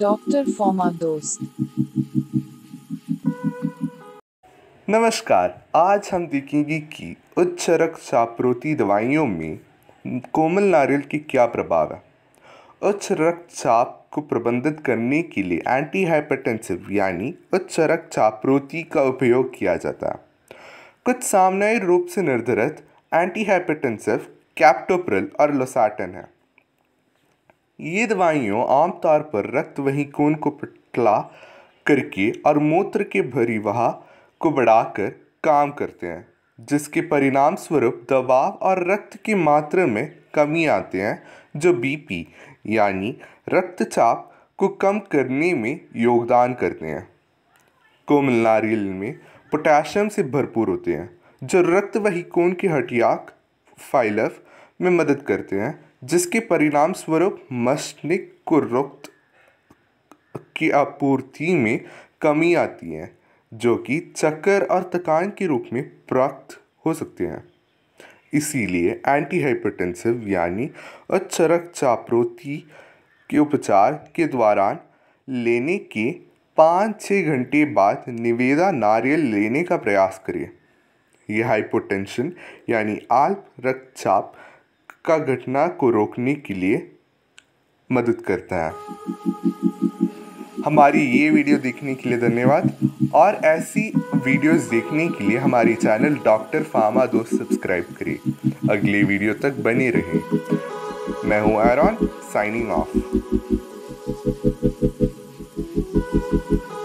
doctor फॉर्मा दोस्त नमस्कार आज हम देखेंगे कि उच्च रक्तचाप रोधी दवाइयों में कोमल नारियल की क्या प्रभाव है उच्च रक्तचाप को प्रबंधित करने के लिए एंटी हाइपरटेंसिव यानी उच्च रक्तचाप रोधी का उपयोग किया जाता है कुछ सामान्य रूप से निर्धारित एंटी हाइपरटेंसिव कैप्टोप्रिल और लोसाटन है ये दवाइयों आमतौर पर रक्त वही कोण को पटला करके और मूत्र के वहा को बढ़ाकर काम करते हैं जिसके परिणाम स्वरूप दबाव और रक्त की मात्रा में कमी आते हैं जो बीपी यानी रक्तचाप को कम करने में योगदान करते हैं कोमल नारियल में पोटेशियम से भरपूर होते हैं जो रक्त कोण की हटियाक फाइलफ में मदद करते हैं जिसके परिणाम स्वरूप मस्तिष्क को रक्त की आपूर्ति में कमी आती है जो कि चक्कर और थकान के रूप में प्राप्त हो सकते हैं इसीलिए एंटी हाइपरटेंसिव यानी अच्छा रक्तचापरोति के उपचार के दौरान लेने के पाँच छः घंटे बाद निवेदा नारियल लेने का प्रयास करिए यह हाइपोटेंशन यानी आल्प रक्तचाप का घटना को रोकने के लिए मदद करता है हमारी ये वीडियो देखने के लिए धन्यवाद और ऐसी वीडियोस देखने के लिए हमारी चैनल डॉक्टर फार्मा दोस्त सब्सक्राइब करें अगले वीडियो तक बने रहें मैं हूं एरॉन साइनिंग ऑफ